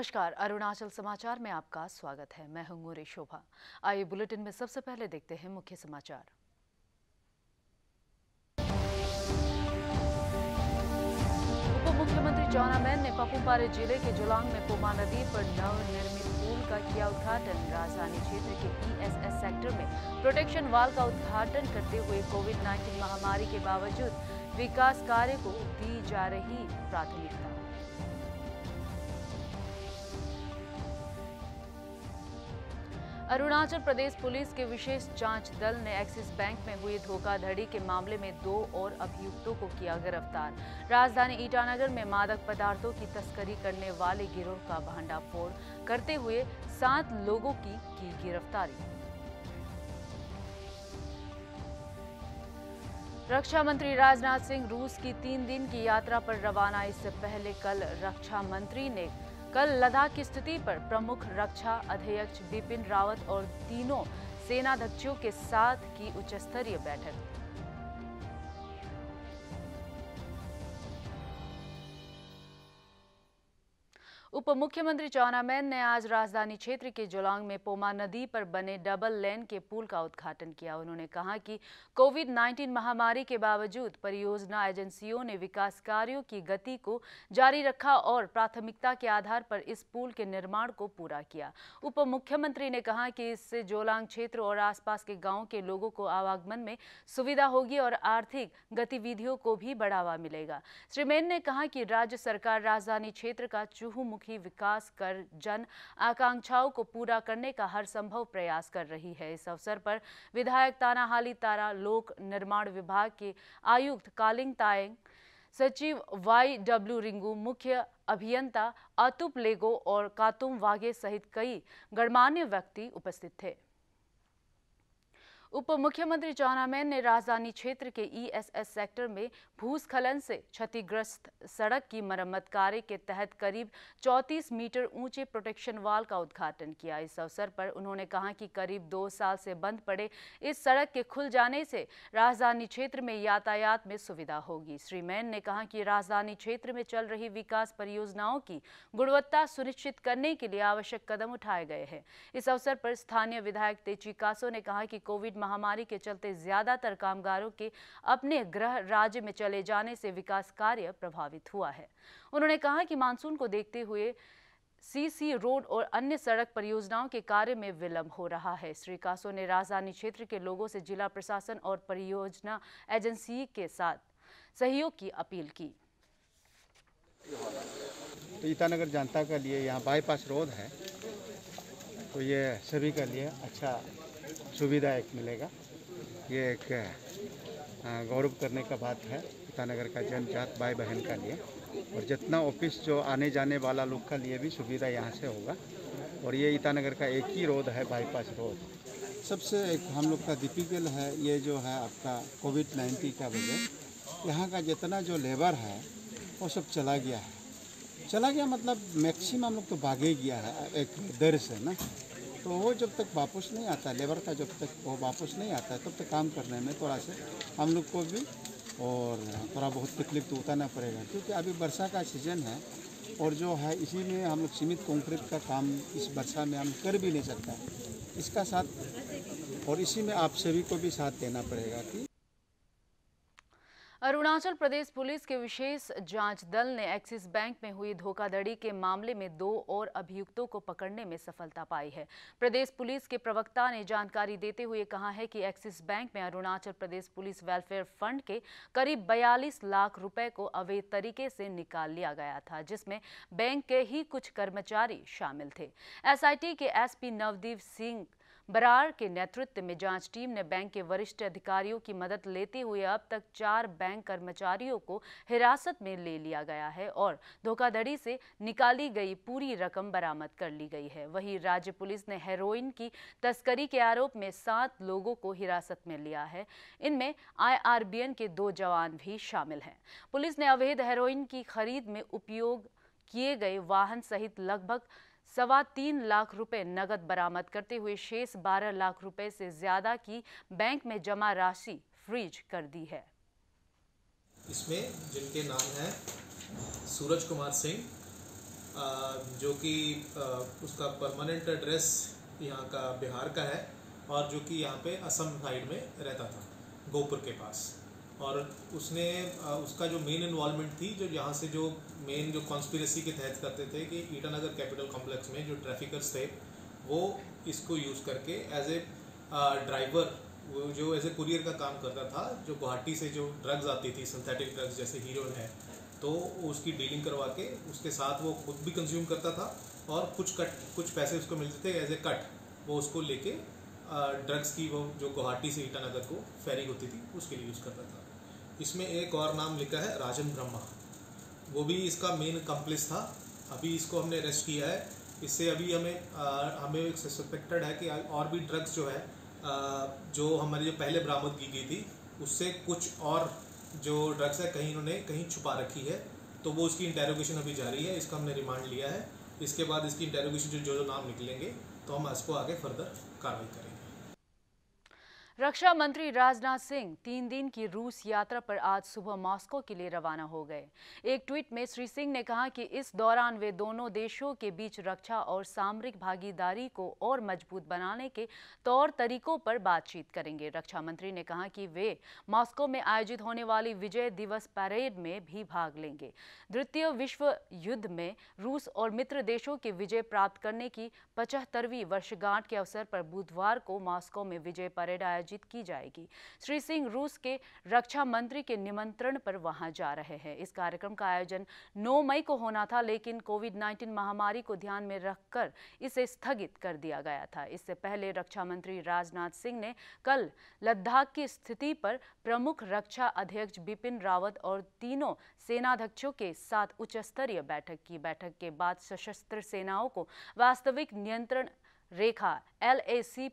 नमस्कार अरुणाचल समाचार में आपका स्वागत है मैं हूं शोभा आइए बुलेटिन में सबसे पहले देखते हैं मुख्य समाचार उप मुख्यमंत्री जोना मैन ने पपूपारे जिले के जुलांग में पुमा नदी पर नवनिर्मित पुल का किया उद्घाटन राजधानी क्षेत्र के ईएसएस e सेक्टर में प्रोटेक्शन वाल का उद्घाटन करते हुए कोविड नाइन्टीन महामारी के बावजूद विकास कार्य को दी जा रही प्राथमिकता अरुणाचल प्रदेश पुलिस के विशेष जांच दल ने एक्सिस बैंक में हुई धोखाधड़ी के मामले में दो और अभियुक्तों को किया गिरफ्तार राजधानी ईटानगर में मादक पदार्थों की तस्करी करने वाले गिरोह का भांडाफोड़ करते हुए सात लोगों की की गिरफ्तारी रक्षा मंत्री राजनाथ सिंह रूस की तीन दिन की यात्रा पर रवाना इससे पहले कल रक्षा मंत्री ने कल लद्दाख की स्थिति पर प्रमुख रक्षा अध्यक्ष बिपिन रावत और तीनों सेनाध्यक्षों के साथ की उच्च स्तरीय बैठक उप मुख्यमंत्री चाउना मैन ने आज राजधानी क्षेत्र के जोलांग में पोमा नदी पर बने डबल लेन के पुल का उद्घाटन किया उन्होंने कहा कि कोविड 19 महामारी के बावजूद परियोजना एजेंसियों ने विकास कार्यों की गति को जारी रखा और प्राथमिकता के आधार पर इस पुल के निर्माण को पूरा किया उप मुख्यमंत्री ने कहा कि इससे जोलांग क्षेत्र और आसपास के गाँव के लोगों को आवागमन में सुविधा होगी और आर्थिक गतिविधियों को भी बढ़ावा मिलेगा श्री मैन ने कहा कि राज्य सरकार राजधानी क्षेत्र का चूहू चहुमुखी विकास कर जन आकांक्षाओं को पूरा करने का हर संभव प्रयास कर रही है इस अवसर पर विधायक तानाहाली तारा लोक निर्माण विभाग के आयुक्त कालिंग तायंग सचिव वाई डब्ल्यू रिंगू मुख्य अभियंता अतुप लेगो और कातुम वागे सहित कई गणमान्य व्यक्ति उपस्थित थे उप मुख्यमंत्री जॉन मैन ने राजधानी क्षेत्र के ईएसएस e सेक्टर में भूस्खलन से क्षतिग्रस्त सड़क की मरम्मत कार्य के तहत करीब 34 मीटर ऊंचे प्रोटेक्शन वाल का उद्घाटन किया इस अवसर पर उन्होंने कहा कि करीब दो साल से बंद पड़े इस सड़क के खुल जाने से राजधानी क्षेत्र में यातायात में सुविधा होगी श्री मैन ने कहा कि राजधानी क्षेत्र में चल रही विकास परियोजनाओं की गुणवत्ता सुनिश्चित करने के लिए आवश्यक कदम उठाए गए हैं इस अवसर पर स्थानीय विधायक तेची कासो ने कहा कि कोविड महामारी के चलते ज्यादातर कामगारों के अपने गृह राज्य में चले जाने से विकास कार्य प्रभावित हुआ है उन्होंने कहा कि मानसून को देखते हुए सीसी रोड और अन्य सड़क परियोजनाओं के कार्य में विलंब हो रहा है श्री कासो ने राजधानी क्षेत्र के लोगों से जिला प्रशासन और परियोजना एजेंसी के साथ सहयोग की अपील की तो ईटानगर जनता के लिए यहाँ बाईपास रोड है तो ये सभी के लिए अच्छा सुविधा एक मिलेगा ये एक गौरव करने का बात है ईटानगर का जनजात भाई बहन का लिए और जितना ऑफिस जो आने जाने वाला लोग का लिए भी सुविधा यहाँ से होगा और ये ईटानगर का एक ही रोड है बाईपास रोड सबसे एक हम लोग का डिपिकल है ये जो है आपका कोविड नाइन्टीन का वजह यहाँ का जितना जो लेबर है वो सब चला गया है चला गया मतलब मैक्सिमम लोग तो भागे गया है एक दर से ना तो वो जब तक वापस नहीं आता लेबर का जब तक वो वापस नहीं आता तब तक काम करने में थोड़ा सा हम लोग को भी और थोड़ा बहुत तकलीफ तो उतारना पड़ेगा क्योंकि अभी वर्षा का सीजन है और जो है इसी में हम लोग सीमित कंक्रीट का काम इस वर्षा में हम कर भी नहीं सकता इसका साथ और इसी में आप सभी को भी साथ देना पड़ेगा कि अरुणाचल प्रदेश पुलिस के विशेष जांच दल ने एक्सिस बैंक में हुई धोखाधड़ी के मामले में दो और अभियुक्तों को पकड़ने में सफलता पाई है प्रदेश पुलिस के प्रवक्ता ने जानकारी देते हुए कहा है कि एक्सिस बैंक में Arunachal Pradesh police welfare fund के करीब 42 लाख रुपए को अवैध तरीके से निकाल लिया गया था जिसमें बैंक के ही कुछ कर्मचारी शामिल थे एस के एस नवदीप सिंह बरार के नेतृत्व में जांच टीम ने बैंक के वरिष्ठ अधिकारियों की मदद लेते हुए अब तक चार बैंक कर्मचारियों को हिरासत में ले लिया गया है और धोखाधड़ी से निकाली गई पूरी रकम बरामद कर ली गई है वहीं राज्य पुलिस ने हेरोइन की तस्करी के आरोप में सात लोगों को हिरासत में लिया है इनमें आई के दो जवान भी शामिल हैं पुलिस ने अवैध हेरोइन की खरीद में उपयोग किए गए वाहन सहित लगभग सवा तीन लाख रुपए नकद बरामद करते हुए शेष बारह लाख रुपए से ज्यादा की बैंक में जमा राशि फ्रीज कर दी है इसमें जिनके नाम है सूरज कुमार सिंह जो कि उसका परमानेंट एड्रेस यहाँ का बिहार का है और जो कि यहाँ पे असम साइड में रहता था गोपुर के पास और उसने उसका जो मेन इन्वॉलमेंट थी जो यहाँ से जो मेन जो कॉन्स्पिरसी के तहत करते थे कि ईटानगर कैपिटल कॉम्प्लेक्स में जो ट्रैफिकर्स थे वो इसको यूज़ करके एज ए ड्राइवर वो जो एज ए कुरियर का काम करता था जो गुवाहाटी से जो ड्रग्स आती थी सिंथेटिक ड्रग्स जैसे हीरोन है तो उसकी डीलिंग करवा के उसके साथ वो खुद भी कंज्यूम करता था और कुछ कट कुछ पैसे उसको मिलते थे एज ए कट वो उसको लेके ड्रग्स की वो जो गुवाहाटी से ईटानगर को फेरिंग होती थी उसके लिए यूज़ करता था इसमें एक और नाम लिखा है राजन ब्रह्मा वो भी इसका मेन कंप्लिस था अभी इसको हमने अरेस्ट किया है इससे अभी हमें आ, हमें सस्पेक्टेड है कि और भी ड्रग्स जो है आ, जो हमारी जो पहले बरामद की गई थी उससे कुछ और जो ड्रग्स है कहीं उन्होंने कहीं छुपा रखी है तो वो उसकी इंटेरोगेशन अभी जारी है इसका हमने रिमांड लिया है इसके बाद इसकी इंटेरोगेशन जो जो नाम निकलेंगे तो हम इसको आगे फर्दर कार्रवाई करेंगे रक्षा मंत्री राजनाथ सिंह तीन दिन की रूस यात्रा पर आज सुबह मॉस्को के लिए रवाना हो गए एक ट्वीट में श्री सिंह ने कहा कि इस दौरान वे दोनों देशों के बीच रक्षा और सामरिक भागीदारी को और मजबूत बनाने के तौर तरीकों पर बातचीत करेंगे रक्षा मंत्री ने कहा कि वे मॉस्को में आयोजित होने वाली विजय दिवस परेड में भी भाग लेंगे द्वितीय विश्व युद्ध में रूस और मित्र देशों के विजय प्राप्त करने की पचहत्तरवीं वर्षगांठ के अवसर पर बुधवार को मॉस्को में विजय परेड आयोजित आयोजित की जाएगी श्री सिंह रूस के रक्षा मंत्री के निमंत्रण पर वहां जा रहे हैं इस कार्यक्रम का आयोजन 9 मई को होना था लेकिन कोविड 19 महामारी को ध्यान में रखकर इसे स्थगित कर दिया गया था इससे पहले रक्षा मंत्री राजनाथ सिंह ने कल लद्दाख की स्थिति पर प्रमुख रक्षा अध्यक्ष बिपिन रावत और तीनों सेनाध्यक्षों के साथ उच्च स्तरीय बैठक की बैठक के बाद सशस्त्र सेनाओं को वास्तविक नियंत्रण रेखा एल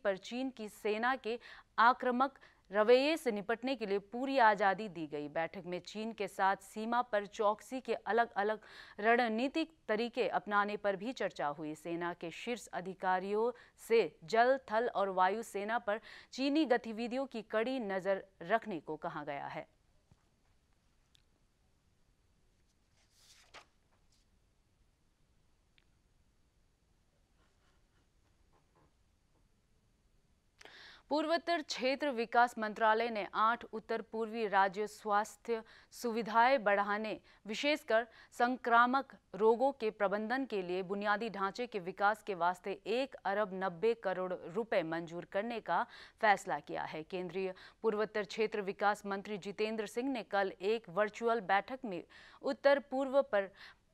पर चीन की सेना के आक्रामक रवैये से निपटने के लिए पूरी आज़ादी दी गई बैठक में चीन के साथ सीमा पर चौकसी के अलग अलग रणनीतिक तरीके अपनाने पर भी चर्चा हुई सेना के शीर्ष अधिकारियों से जल थल और वायु सेना पर चीनी गतिविधियों की कड़ी नज़र रखने को कहा गया है पूर्वोत्तर क्षेत्र विकास मंत्रालय ने आठ उत्तर पूर्वी राज्य स्वास्थ्य सुविधाएं बढ़ाने विशेषकर संक्रामक रोगों के प्रबंधन के लिए बुनियादी ढांचे के विकास के वास्ते एक अरब नब्बे करोड़ रुपए मंजूर करने का फैसला किया है केंद्रीय पूर्वोत्तर क्षेत्र विकास मंत्री जितेंद्र सिंह ने कल एक वर्चुअल बैठक में उत्तर पूर्व पर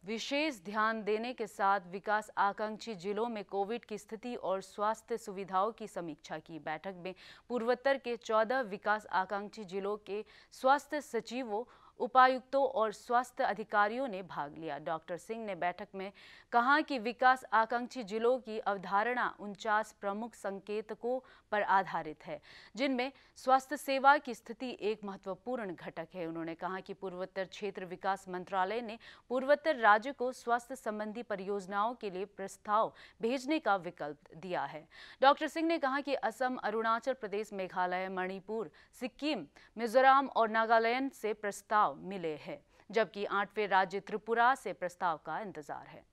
विशेष ध्यान देने के साथ विकास आकांक्षी जिलों में कोविड की स्थिति और स्वास्थ्य सुविधाओं की समीक्षा की बैठक में पूर्वोत्तर के 14 विकास आकांक्षी जिलों के स्वास्थ्य सचिवों उपायुक्तों और स्वास्थ्य अधिकारियों ने भाग लिया डॉक्टर सिंह ने बैठक में कहा कि विकास आकांक्षी जिलों की अवधारणा उनचास प्रमुख संकेतकों पर आधारित है जिनमें स्वास्थ्य सेवा की स्थिति एक महत्वपूर्ण घटक है उन्होंने कहा कि पूर्वोत्तर क्षेत्र विकास मंत्रालय ने पूर्वोत्तर राज्य को स्वास्थ्य संबंधी परियोजनाओं के लिए प्रस्ताव भेजने का विकल्प दिया है डॉक्टर सिंह ने कहा कि असम अरुणाचल प्रदेश मेघालय मणिपुर सिक्किम मिजोराम और नागालैंड से प्रस्ताव प्रस्ताव मिले हैं जबकि आठवें राज्य त्रिपुरा से प्रस्ताव का इंतजार है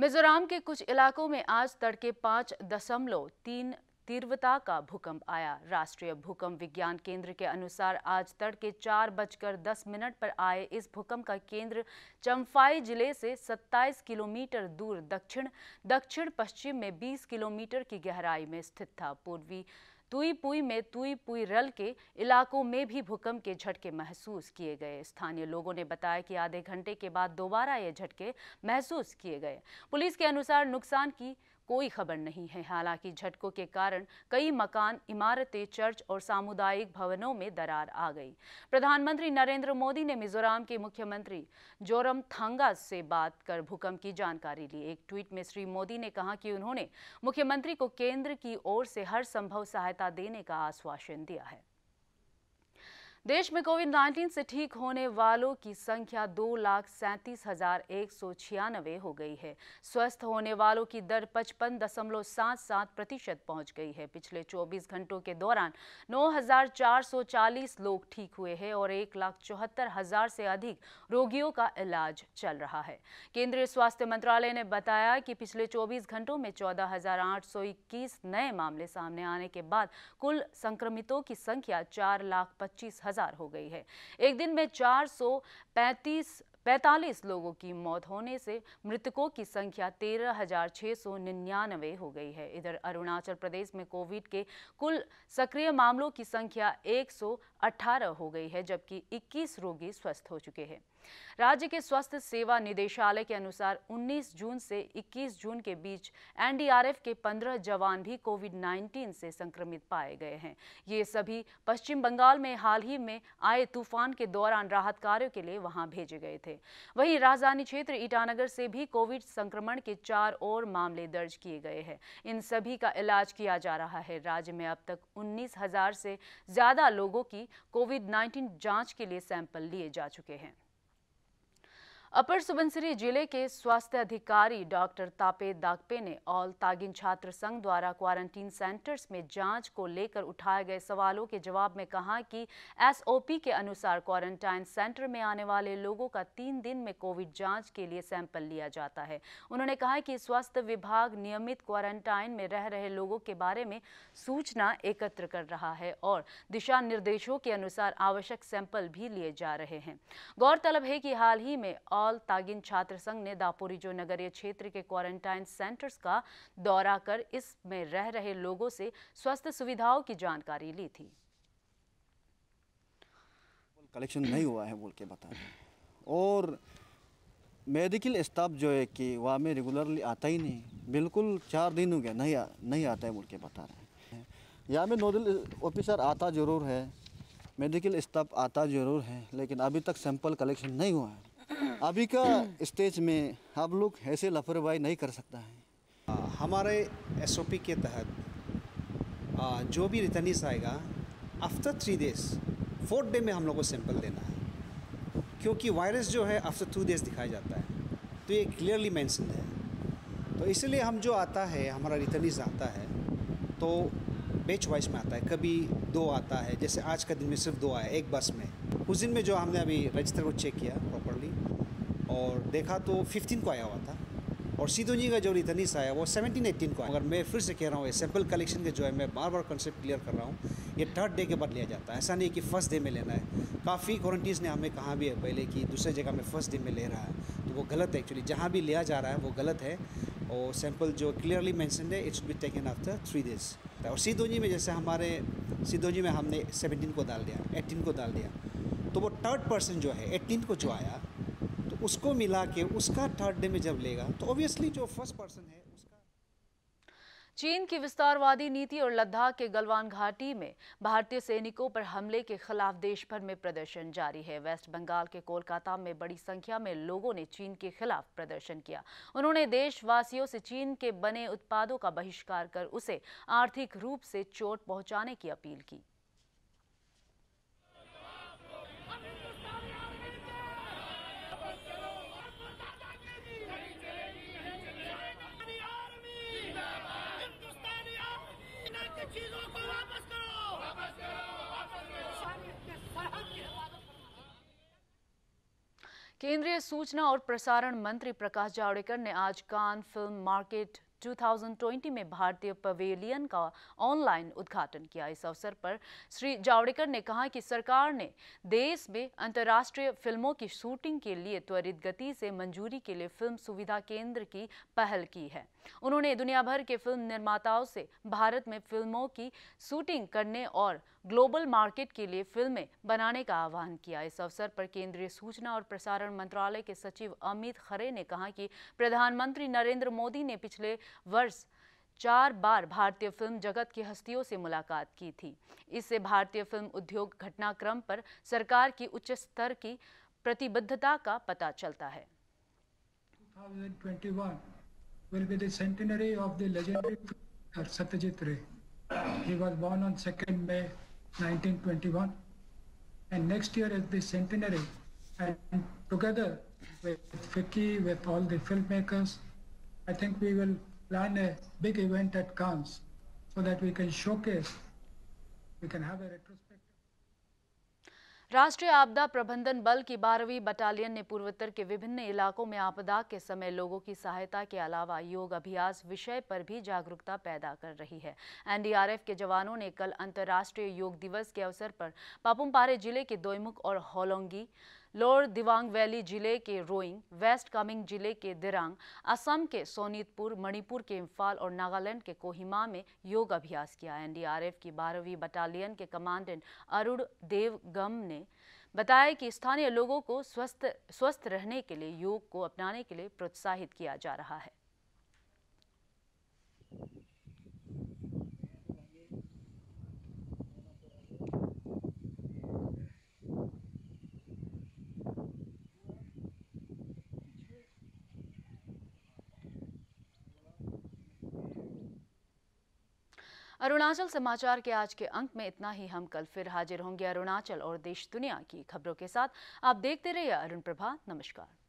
मिजोरम के कुछ इलाकों में आज तड़के पांच दशमलव तीन तीव्रता का भूकंप आया राष्ट्रीय भूकंप विज्ञान केंद्र के अनुसार आज तड़के चार बजकर दस मिनट पर आए इस भूकंप का केंद्र चंफाई जिले से 27 किलोमीटर दूर दक्षिण दक्षिण पश्चिम में 20 किलोमीटर की गहराई में स्थित था पूर्वी तुई पुई में तुई पुई रल के इलाकों में भी भूकंप के झटके महसूस किए गए स्थानीय लोगों ने बताया कि आधे घंटे के बाद दोबारा ये झटके महसूस किए गए पुलिस के अनुसार नुकसान की कोई खबर नहीं है हालांकि झटकों के कारण कई मकान इमारतें चर्च और सामुदायिक भवनों में दरार आ गई प्रधानमंत्री नरेंद्र मोदी ने मिजोरम के मुख्यमंत्री जोरम थांगा से बात कर भूकंप की जानकारी ली एक ट्वीट में श्री मोदी ने कहा कि उन्होंने मुख्यमंत्री को केंद्र की ओर से हर संभव सहायता देने का आश्वासन दिया है देश में कोविड 19 से ठीक होने वालों की संख्या दो लाख सैंतीस हजार एक सौ छियानवे हो गई है स्वस्थ होने वालों की दर पचपन दशमलव सात सात प्रतिशत पहुंच गई है पिछले 24 घंटों के दौरान नौ हजार चार सौ चालीस लोग ठीक हुए हैं और एक लाख चौहत्तर हजार से अधिक रोगियों का इलाज चल रहा है केंद्रीय स्वास्थ्य मंत्रालय ने बताया कि पिछले चौबीस घंटों में चौदह नए मामले सामने आने के बाद कुल संक्रमितों की संख्या चार लाख पच्चीस हजार हजार हो गई है एक दिन में चार सौ पैंतीस पैंतालीस लोगों की मौत होने से मृतकों की संख्या तेरह हजार छः सौ निन्यानवे हो गई है इधर अरुणाचल प्रदेश में कोविड के कुल सक्रिय मामलों की संख्या एक सौ अठारह हो गई है जबकि इक्कीस रोगी स्वस्थ हो चुके हैं राज्य के स्वास्थ्य सेवा निदेशालय के अनुसार 19 जून से 21 जून के बीच एनडीआरएफ के 15 जवान भी कोविड 19 से संक्रमित पाए गए हैं ये सभी पश्चिम बंगाल में हाल ही में आए तूफान के दौरान राहत कार्यों के लिए वहां भेजे गए थे वहीं राजधानी क्षेत्र ईटानगर से भी कोविड संक्रमण के चार और मामले दर्ज किए गए हैं इन सभी का इलाज किया जा रहा है राज्य में अब तक उन्नीस हजार से ज्यादा लोगों की कोविड 19 जांच के लिए सैंपल लिए जा चुके हैं अपर सुबनसिरी जिले के स्वास्थ्य अधिकारी डॉक्टर तापे दागपे ने ऑल तागिन छात्र संघ द्वारा क्वारंटीन सेंटर्स में जांच को लेकर उठाए गए सवालों के जवाब में कहा कि एसओपी के अनुसार क्वारंटाइन सेंटर में आने वाले लोगों का तीन दिन में कोविड जांच के लिए सैंपल लिया जाता है उन्होंने कहा कि स्वास्थ्य विभाग नियमित क्वारंटाइन में रह रहे लोगों के बारे में सूचना एकत्र कर रहा है और दिशा निर्देशों के अनुसार आवश्यक सैंपल भी लिए जा रहे हैं गौरतलब है कि हाल ही में और ऑल तागिन छात्र संघ ने दापोरिजो नगरीय क्षेत्र के क्वारंटाइन सेंटर्स का दौरा कर इसमें रह रहे लोगों से स्वास्थ्य सुविधाओं की जानकारी ली थी कलेक्शन नहीं हुआ है बोल के बताए और मेडिकल स्टाफ जो है कि वहाँ में रेगुलरली आता ही नहीं बिल्कुल चार दिन हो गया नहीं आ, नहीं आता है बोल के बता रहे हैं यहाँ में नोडल ऑफिसर आता ज़रूर है मेडिकल स्टाफ आता ज़रूर है लेकिन अभी तक सैंपल कलेक्शन नहीं हुआ है अभी का स्टेज में हम लोग ऐसे लापरवाही नहीं कर सकता है हमारे एसओपी के तहत जो भी रिटर्निस आएगा after three days fourth day में हम लोग को सैंपल देना है क्योंकि वायरस जो है आफ्टर टू डेज दिखाया जाता है तो ये क्लियरली मैंसन है तो इसलिए हम जो आता है हमारा रिटर्निस आता है तो बेच वाइज में आता है कभी दो आता है जैसे आज का दिन में सिर्फ दो आया एक बस में उस दिन में जो हमने अभी रजिस्टर को चेक किया देखा तो फिफ्टीन को आया हुआ था और सीधोनी का जो रिथनीस आया वो सेवनटीन एट्टीन को अगर मैं फिर से कह रहा हूँ सैम्पल कलेक्शन के जो है मैं बार बार कंसेप्ट क्लियर कर रहा हूँ ये थर्ड डे के बाद लिया जाता है ऐसा नहीं कि फर्स्ट डे में लेना है काफ़ी क्वारंटीज ने हमें कहा भी है पहले कि दूसरे जगह में फर्स्ट डे में ले रहा है तो वो गलत है एक्चुअली जहाँ भी लिया जा रहा है वो गलत है और सैम्पल जो क्लियरली मैंसन है it's be taken after three days और सीधोनी में जैसे हमारे सीधोनी में हमने सेवनटीन को डाल दिया एटीन को डाल दिया तो वो थर्ड पर्सन जो है एट्टीन को जो आया उसको मिला के उसका थर्ड डे में जब लेगा तो ऑब्वियसली जो फर्स्ट पर्सन है चीन की विस्तारवादी नीति और लद्दाख के गलवान घाटी में भारतीय सैनिकों पर हमले के खिलाफ देश भर में प्रदर्शन जारी है वेस्ट बंगाल के कोलकाता में बड़ी संख्या में लोगों ने चीन के खिलाफ प्रदर्शन किया उन्होंने देशवासियों से चीन के बने उत्पादों का बहिष्कार कर उसे आर्थिक रूप से चोट पहुंचाने की अपील की केंद्रीय सूचना और प्रसारण मंत्री प्रकाश जावड़ेकर ने आज कान फिल्म मार्केट 2020 में भारतीय पवेलियन का ऑनलाइन उद्घाटन किया इस अवसर पर श्री जावड़ेकर ने कहा कि सरकार ने देश में अंतर्राष्ट्रीय फिल्मों की शूटिंग के लिए त्वरित गति से मंजूरी के लिए फिल्म सुविधा केंद्र की पहल की है उन्होंने दुनिया भर के फिल्म निर्माताओं से भारत में फिल्मों की शूटिंग करने और ग्लोबल मार्केट के लिए फिल्में बनाने का आह्वान किया इस अवसर पर केंद्रीय सूचना और प्रसारण मंत्रालय के सचिव अमित खरे ने कहा कि प्रधानमंत्री नरेंद्र मोदी ने पिछले वर्ष चार बार भारतीय फिल्म जगत की हस्तियों से मुलाकात की थी इससे भारतीय फिल्म उद्योग घटनाक्रम पर सरकार की उच्च स्तर की प्रतिबद्धता का पता चलता है 2021 will be the centenary of the legendary Satyajit Ray. He was born on 2nd May 1921. And next year is the centenary. And together with Vicky, with all the filmmakers, I think we will plan a big event at Cannes so that we can showcase, we can have a retrospective. राष्ट्रीय आपदा प्रबंधन बल की बारहवीं battalion ने पूर्वोत्तर के विभिन्न इलाकों में आपदा के समय लोगों की सहायता के अलावा योग अभ्यास विषय पर भी जागरूकता पैदा कर रही है एनडीआरएफ के जवानों ने कल अंतर्राष्ट्रीय योग दिवस के अवसर पर पापुमपारे जिले के दोईमुख और होलोंगी लोअर दिवांग वैली जिले के रोइंग वेस्ट कमिंग जिले के दिरांग असम के सोनीतपुर मणिपुर के इम्फाल और नागालैंड के कोहिमा में योग अभ्यास किया एनडीआरएफ की बारहवीं बटालियन के कमांडेंट अरुण देवगम ने बताया कि स्थानीय लोगों को स्वस्थ स्वस्थ रहने के लिए योग को अपनाने के लिए प्रोत्साहित किया जा रहा है अरुणाचल समाचार के आज के अंक में इतना ही हम कल फिर हाजिर होंगे अरुणाचल और देश दुनिया की खबरों के साथ आप देखते रहिए अरुण प्रभा नमस्कार